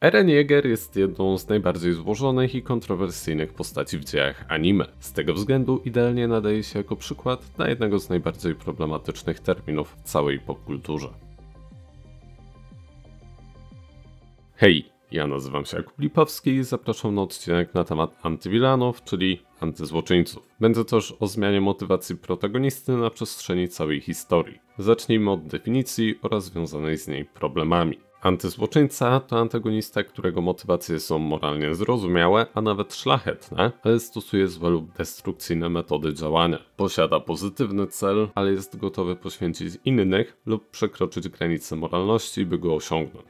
Eren Jäger jest jedną z najbardziej złożonych i kontrowersyjnych postaci w dziejach anime. Z tego względu idealnie nadaje się jako przykład na jednego z najbardziej problematycznych terminów w całej popkulturze. Hej, ja nazywam się Jakub Lipowski i zapraszam na odcinek na temat antywilanów, czyli antyzłoczyńców. Będzie też o zmianie motywacji protagonisty na przestrzeni całej historii. Zacznijmy od definicji oraz związanej z niej problemami. Antyzłoczyńca to antagonista, którego motywacje są moralnie zrozumiałe, a nawet szlachetne, ale stosuje złe lub destrukcyjne metody działania. Posiada pozytywny cel, ale jest gotowy poświęcić innych lub przekroczyć granice moralności, by go osiągnąć.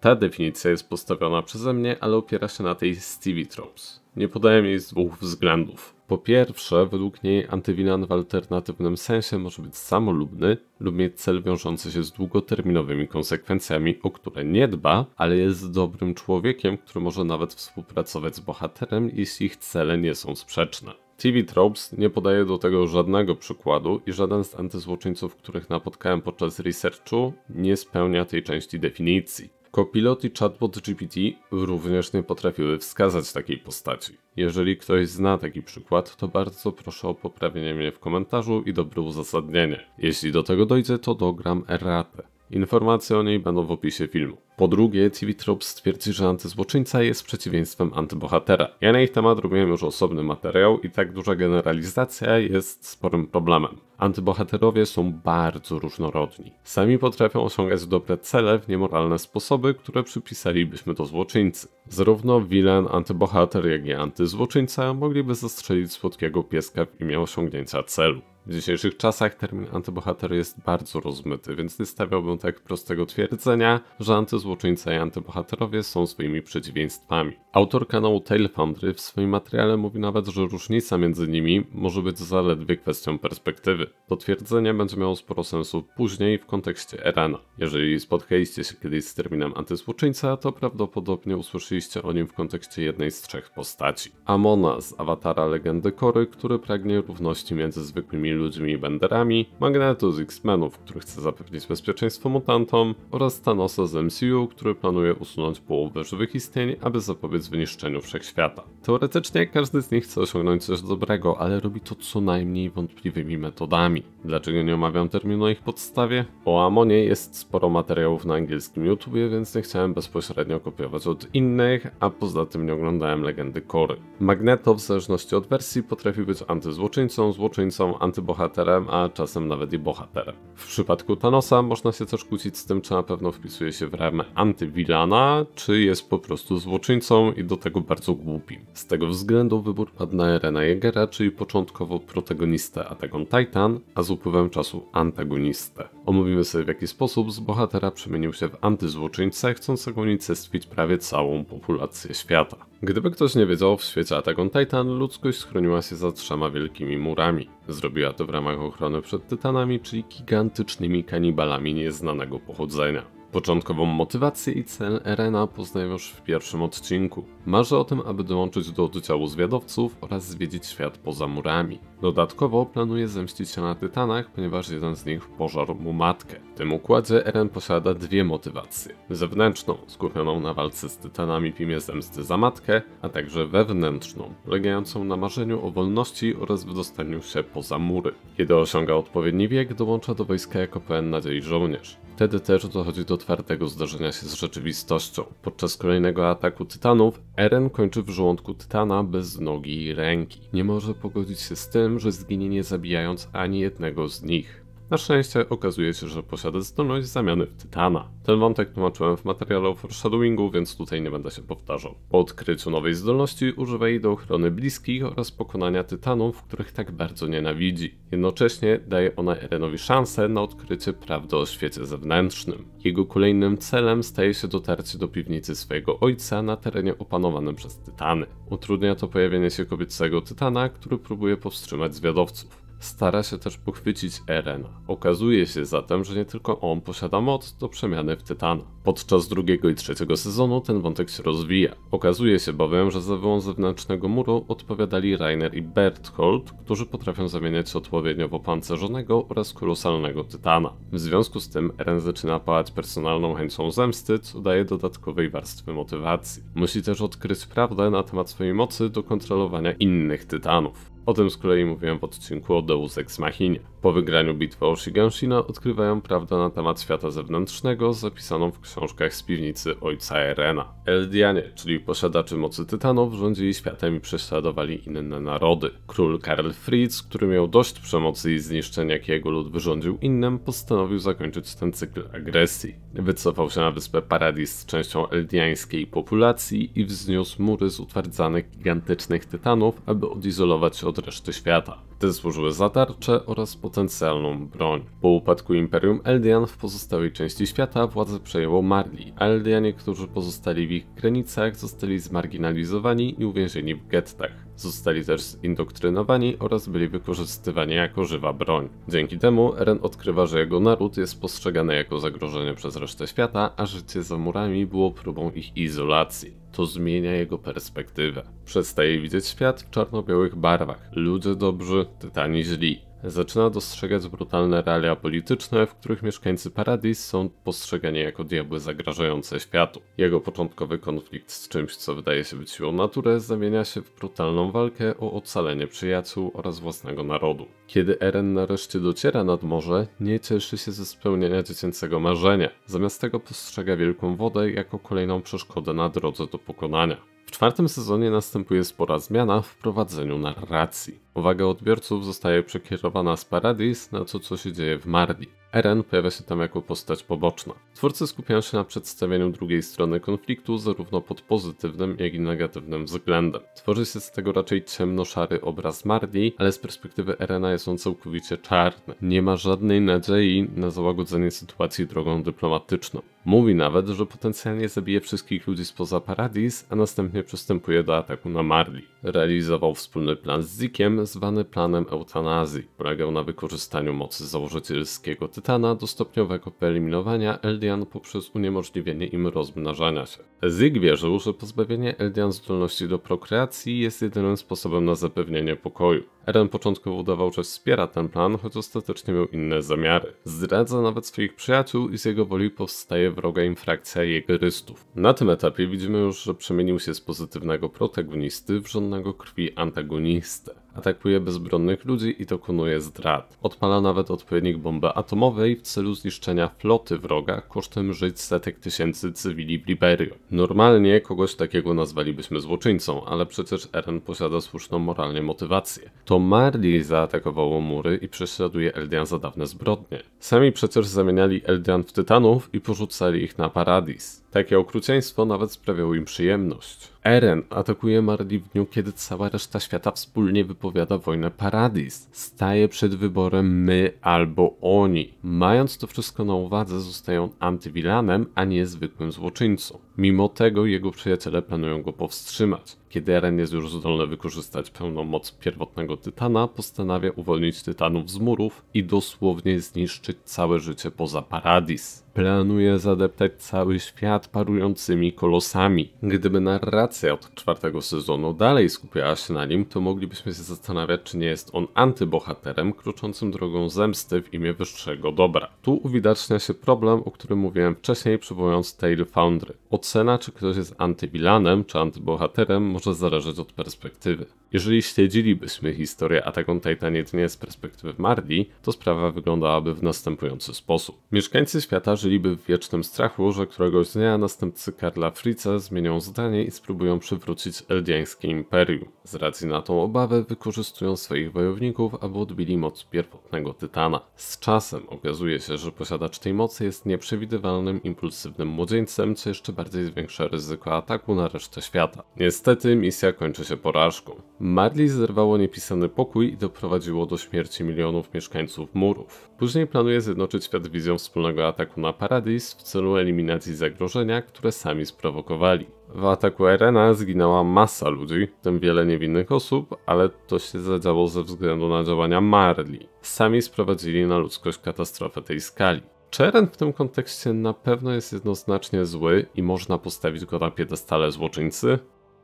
Ta definicja jest postawiona przeze mnie, ale opiera się na tej Stevie Tropes. Nie podaję jej z dwóch względów. Po pierwsze, według niej antywilan w alternatywnym sensie może być samolubny lub mieć cel wiążący się z długoterminowymi konsekwencjami, o które nie dba, ale jest dobrym człowiekiem, który może nawet współpracować z bohaterem, jeśli ich cele nie są sprzeczne. TV Tropes nie podaje do tego żadnego przykładu i żaden z antyzłoczyńców, których napotkałem podczas researchu, nie spełnia tej części definicji. Kopilot i chatbot GPT również nie potrafiły wskazać takiej postaci. Jeżeli ktoś zna taki przykład, to bardzo proszę o poprawienie mnie w komentarzu i dobre uzasadnienie. Jeśli do tego dojdzie, to dogram erratę. Informacje o niej będą w opisie filmu. Po drugie, TV Tropes twierdzi, że antyzłoczyńca jest przeciwieństwem antybohatera. Ja na ich temat robiłem już osobny materiał i tak duża generalizacja jest sporym problemem. Antybohaterowie są bardzo różnorodni. Sami potrafią osiągać dobre cele w niemoralne sposoby, które przypisalibyśmy do złoczyńcy. Zarówno wilan, antybohater, jak i antyzłoczyńca mogliby zastrzelić słodkiego pieska w imię osiągnięcia celu. W dzisiejszych czasach termin antybohater jest bardzo rozmyty, więc nie stawiałbym tak prostego twierdzenia, że antyzłoczyńca i antybohaterowie są swoimi przeciwieństwami. Autor kanału Tale Foundry w swoim materiale mówi nawet, że różnica między nimi może być zaledwie kwestią perspektywy. To twierdzenie będzie miało sporo sensu później w kontekście Erana. Jeżeli spotkaliście się kiedyś z terminem antyzłoczyńca, to prawdopodobnie usłyszeliście o nim w kontekście jednej z trzech postaci. Amona z awatara legendy Kory, który pragnie równości między zwykłymi ludźmi i Benderami, Magneto z X-Menów, który chce zapewnić bezpieczeństwo mutantom oraz Thanosa z MCU, który planuje usunąć połowę żywych istnień, aby zapobiec wyniszczeniu wszechświata. Teoretycznie każdy z nich chce osiągnąć coś dobrego, ale robi to co najmniej wątpliwymi metodami. Dlaczego nie omawiam terminu na ich podstawie? O Amonie jest sporo materiałów na angielskim YouTubie, więc nie chciałem bezpośrednio kopiować od innych, a poza tym nie oglądałem legendy Kory. Magneto w zależności od wersji potrafi być antyzłoczyńcą, złoczyńcą, anty antybohaterem, a czasem nawet i bohaterem. W przypadku Thanosa można się też kłócić z tym, czy na pewno wpisuje się w ramę antywilana, czy jest po prostu złoczyńcą i do tego bardzo głupim. Z tego względu wybór padł na Erena Jegera, czyli początkowo protagonistę Attack Titan, a z upływem czasu antagonistę. Omówimy sobie w jaki sposób z bohatera przemienił się w antyzłoczyńcę chcącego unicestwić prawie całą populację świata. Gdyby ktoś nie wiedział, w świecie Attack on Titan ludzkość schroniła się za trzema wielkimi murami. Zrobiła to w ramach ochrony przed tytanami, czyli gigantycznymi kanibalami nieznanego pochodzenia. Początkową motywację i cel Erena poznają już w pierwszym odcinku. Marzy o tym, aby dołączyć do oddziału zwiadowców oraz zwiedzić świat poza murami. Dodatkowo planuje zemścić się na Tytanach, ponieważ jeden z nich pożarł mu matkę. W tym układzie Eren posiada dwie motywacje. Zewnętrzną, skupioną na walce z Tytanami w imię zemsty za matkę, a także wewnętrzną, polegającą na marzeniu o wolności oraz wydostaniu się poza mury. Kiedy osiąga odpowiedni wiek, dołącza do wojska jako pełen nadziei żołnierz wtedy też dochodzi do twardego zdarzenia się z rzeczywistością. Podczas kolejnego ataku Tytanów, Eren kończy w żołądku Tytana bez nogi i ręki. Nie może pogodzić się z tym, że zginie nie zabijając ani jednego z nich. Na szczęście okazuje się, że posiada zdolność zamiany w tytana. Ten wątek tłumaczyłem w materiale o foreshadowingu, więc tutaj nie będę się powtarzał. Po odkryciu nowej zdolności używa jej do ochrony bliskich oraz pokonania tytanów, których tak bardzo nienawidzi. Jednocześnie daje ona Erenowi szansę na odkrycie prawdy o świecie zewnętrznym. Jego kolejnym celem staje się dotarcie do piwnicy swojego ojca na terenie opanowanym przez tytany. Utrudnia to pojawienie się kobiecego tytana, który próbuje powstrzymać zwiadowców stara się też pochwycić Eren. Okazuje się zatem, że nie tylko on posiada moc do przemiany w Tytana. Podczas drugiego i trzeciego sezonu ten wątek się rozwija. Okazuje się bowiem, że za wyłącz zewnętrznego muru odpowiadali Rainer i Berthold, którzy potrafią zamieniać odpowiednio opancerzonego oraz kolosalnego Tytana. W związku z tym Eren zaczyna pałać personalną chęcią zemsty, co daje dodatkowej warstwy motywacji. Musi też odkryć prawdę na temat swojej mocy do kontrolowania innych Tytanów. O tym z kolei mówiłem w odcinku o Deus Ex Machinie. Po wygraniu bitwy o Shiganshina odkrywają prawdę na temat świata zewnętrznego zapisaną w książkach z piwnicy ojca Erena. Eldianie, czyli posiadaczy mocy tytanów, rządzili światem i prześladowali inne narody. Król Karl Fritz, który miał dość przemocy i zniszczeń, jakie jego lud wyrządził innym, postanowił zakończyć ten cykl agresji. Wycofał się na wyspę Paradis z częścią eldiańskiej populacji i wzniósł mury z utwardzanych gigantycznych tytanów, aby odizolować się od reszty świata. Te służyły za tarczę oraz potencjalną broń. Po upadku Imperium Eldian w pozostałej części świata władzę przejęło Marli, a Eldianie, którzy pozostali w ich granicach zostali zmarginalizowani i uwięzieni w gettach. Zostali też zindoktrynowani oraz byli wykorzystywani jako żywa broń. Dzięki temu Eren odkrywa, że jego naród jest postrzegany jako zagrożenie przez resztę świata, a życie za murami było próbą ich izolacji. To zmienia jego perspektywę. Przestaje widzieć świat w czarno-białych barwach. Ludzie dobrzy czytani źli. Zaczyna dostrzegać brutalne realia polityczne, w których mieszkańcy Paradis są postrzegani jako diabły zagrażające światu. Jego początkowy konflikt z czymś, co wydaje się być siłą natury, zamienia się w brutalną walkę o ocalenie przyjaciół oraz własnego narodu. Kiedy Eren nareszcie dociera nad morze, nie cieszy się ze spełnienia dziecięcego marzenia. Zamiast tego postrzega wielką wodę jako kolejną przeszkodę na drodze do pokonania. W czwartym sezonie następuje spora zmiana w prowadzeniu narracji. Uwaga odbiorców zostaje przekierowana z Paradis na to, co się dzieje w Mardi. Eren pojawia się tam jako postać poboczna. Twórcy skupiają się na przedstawieniu drugiej strony konfliktu zarówno pod pozytywnym, jak i negatywnym względem. Tworzy się z tego raczej ciemno-szary obraz Mardi, ale z perspektywy Erena jest on całkowicie czarny. Nie ma żadnej nadziei na załagodzenie sytuacji drogą dyplomatyczną. Mówi nawet, że potencjalnie zabije wszystkich ludzi spoza Paradis, a następnie przystępuje do ataku na Marli. Realizował wspólny plan z Zikiem, zwany planem eutanazji. Polegał na wykorzystaniu mocy założycielskiego Tytana do stopniowego wyeliminowania Eldian poprzez uniemożliwienie im rozmnażania się. Zig wierzył, że pozbawienie Eldian zdolności do prokreacji jest jedynym sposobem na zapewnienie pokoju. Eren początkowo udawał, że wspiera ten plan, choć ostatecznie miał inne zamiary. Zdradza nawet swoich przyjaciół i z jego woli powstaje wroga infrakcja jegerystów. Na tym etapie widzimy już, że przemienił się z pozytywnego protagonisty w żądnego krwi antagonistę atakuje bezbronnych ludzi i dokonuje zdrad. Odpala nawet odpowiednik bomby atomowej w celu zniszczenia floty wroga kosztem żyć setek tysięcy cywili w Liberii. Normalnie kogoś takiego nazwalibyśmy złoczyńcą, ale przecież Eren posiada słuszną moralnie motywację. To Marley zaatakowało mury i prześladuje Eldian za dawne zbrodnie. Sami przecież zamieniali Eldian w tytanów i porzucali ich na paradis. Takie okrucieństwo nawet sprawiało im przyjemność. Eren atakuje Marli w dniu, kiedy cała reszta świata wspólnie wypowiada wojnę Paradis. Staje przed wyborem my albo oni. Mając to wszystko na uwadze, zostaje antywilanem, a nie zwykłym złoczyńcą. Mimo tego jego przyjaciele planują go powstrzymać. Kiedy Eren jest już zdolny wykorzystać pełną moc pierwotnego Tytana, postanawia uwolnić Tytanów z murów i dosłownie zniszczyć całe życie poza Paradis. Planuje zadeptać cały świat parującymi kolosami. Gdyby narracja od czwartego sezonu dalej skupiała się na nim, to moglibyśmy się zastanawiać, czy nie jest on antybohaterem kroczącym drogą zemsty w imię wyższego dobra. Tu uwidacznia się problem, o którym mówiłem wcześniej, przywołując Tale Foundry. Od Olsena, czy ktoś jest antybilanem, czy antybohaterem, może zależeć od perspektywy. Jeżeli śledzilibyśmy historię Attack on Titan jedynie z perspektywy Mardi, to sprawa wyglądałaby w następujący sposób. Mieszkańcy świata żyliby w wiecznym strachu, że któregoś dnia następcy Karla Fritza zmienią zdanie i spróbują przywrócić eldiańskie imperium. Z racji na tą obawę wykorzystują swoich wojowników, aby odbili moc pierwotnego Tytana. Z czasem okazuje się, że posiadacz tej mocy jest nieprzewidywalnym, impulsywnym młodzieńcem, co jeszcze bardziej bardziej zwiększa ryzyko ataku na resztę świata. Niestety misja kończy się porażką. Marley zerwało niepisany pokój i doprowadziło do śmierci milionów mieszkańców murów. Później planuje zjednoczyć świat wizją wspólnego ataku na Paradis w celu eliminacji zagrożenia, które sami sprowokowali. W ataku Arena zginęła masa ludzi, w tym wiele niewinnych osób, ale to się zadziało ze względu na działania Marley. Sami sprowadzili na ludzkość katastrofę tej skali. Czeren w tym kontekście na pewno jest jednoznacznie zły i można postawić go na piedestale złoczyńcy?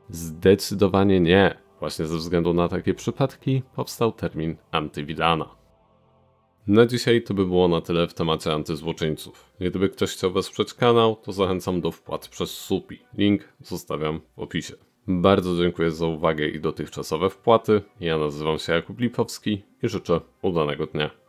Zdecydowanie nie. Właśnie ze względu na takie przypadki powstał termin antywilana. Na dzisiaj to by było na tyle w temacie antyzłoczyńców. Gdyby ktoś chciał wesprzeć kanał, to zachęcam do wpłat przez SUPI. Link zostawiam w opisie. Bardzo dziękuję za uwagę i dotychczasowe wpłaty. Ja nazywam się Jakub Lipowski i życzę udanego dnia.